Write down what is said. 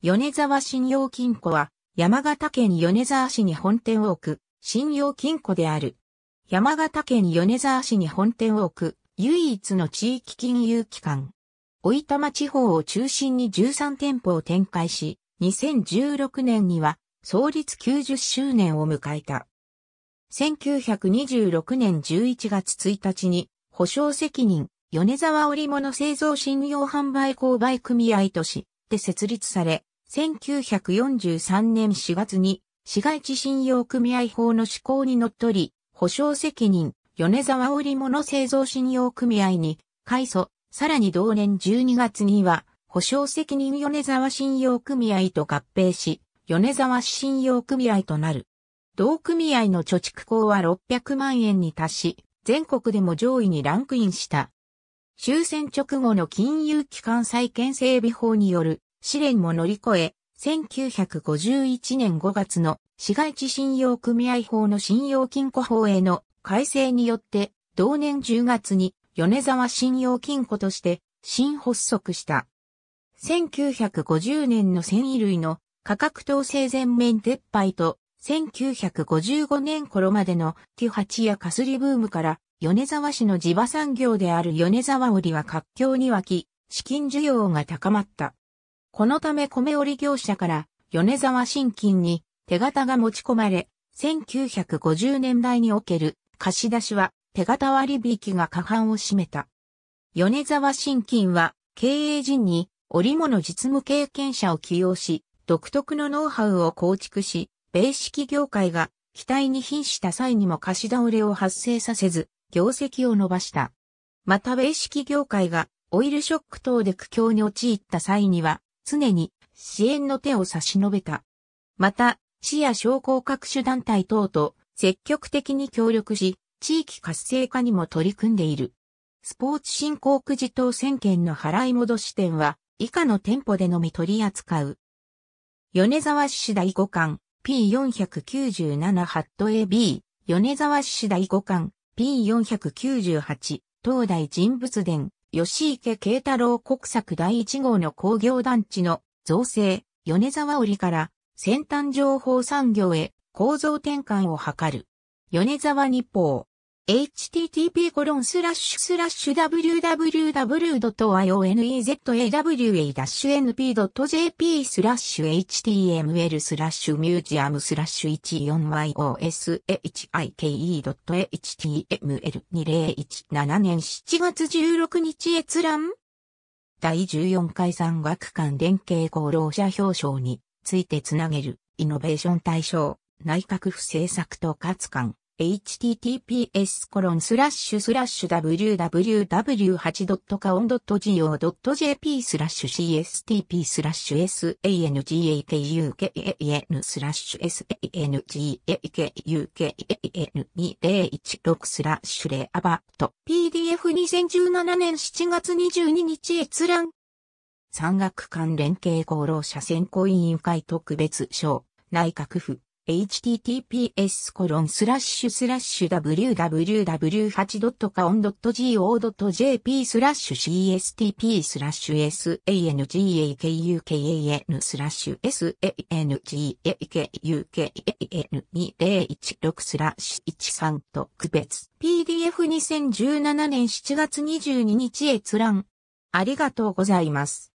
米沢信用金庫は、山形県米沢市に本店を置く、信用金庫である。山形県米沢市に本店を置く、唯一の地域金融機関。大いたま地方を中心に13店舗を展開し、2016年には、創立90周年を迎えた。1926年11月1日に、保証責任、米沢織物製造信用販売購買組合とし、で設立され、1943年4月に市街地信用組合法の施行にのっとり、保証責任、米沢織物製造信用組合に改祖、さらに同年12月には、保証責任米沢信用組合と合併し、米沢市信用組合となる。同組合の貯蓄口は600万円に達し、全国でも上位にランクインした。終戦直後の金融機関再建整備法による試練も乗り越え、1951年5月の市街地信用組合法の信用金庫法への改正によって、同年10月に米沢信用金庫として新発足した。1950年の繊維類の価格統制全面撤廃と、1955年頃までのティハチやカスリブームから、米沢市の地場産業である米沢織は活況に沸き、資金需要が高まった。このため米織業者から米沢新金に手形が持ち込まれ、1950年代における貸し出しは手形割引が過半を占めた。米沢新金は経営陣に織物実務経験者を起用し、独特のノウハウを構築し、米式業界が期待に瀕した際にも貸し倒れを発生させず、業績を伸ばした。また米式業界がオイルショック等で苦境に陥った際には、常に支援の手を差し伸べた。また、市や商工各種団体等と積極的に協力し、地域活性化にも取り組んでいる。スポーツ振興くじ等選券の払い戻し店は、以下の店舗でのみ取り扱う。米沢市第5巻 P497 ハット AB、米沢市第5巻 P498、東大人物伝吉池慶太郎国策第1号の工業団地の造成、米沢織から先端情報産業へ構造転換を図る。米沢日報。h t t p w w w i o n e z a w a n p j p スラッシュ html スラッシュミュージアムスラッシュ 14yosHike.html2017 年7月16日閲覧第14回産学間連携功労者表彰についてつなげるイノベーション対象内閣府政策統括官 https コロンスラッシュスラッシュ w w w 8 a o n g o j p スラッシュ cstp スラッシュ sangakukn スラッシュ sangakukn2016 スラッシュレアバット PDF2017 年7月22日閲覧山岳関連携功労者選考委員会特別賞内閣府 https コロンスラッシュスラッシュ www8.caon.go.jp スラッシュ cstp スラッシュ s a n g a k u k a n スラッシュ s a n g a k u k a n 2 0 1 6スラッシュ13と区別 PDF2017 年7月22日閲覧ありがとうございます。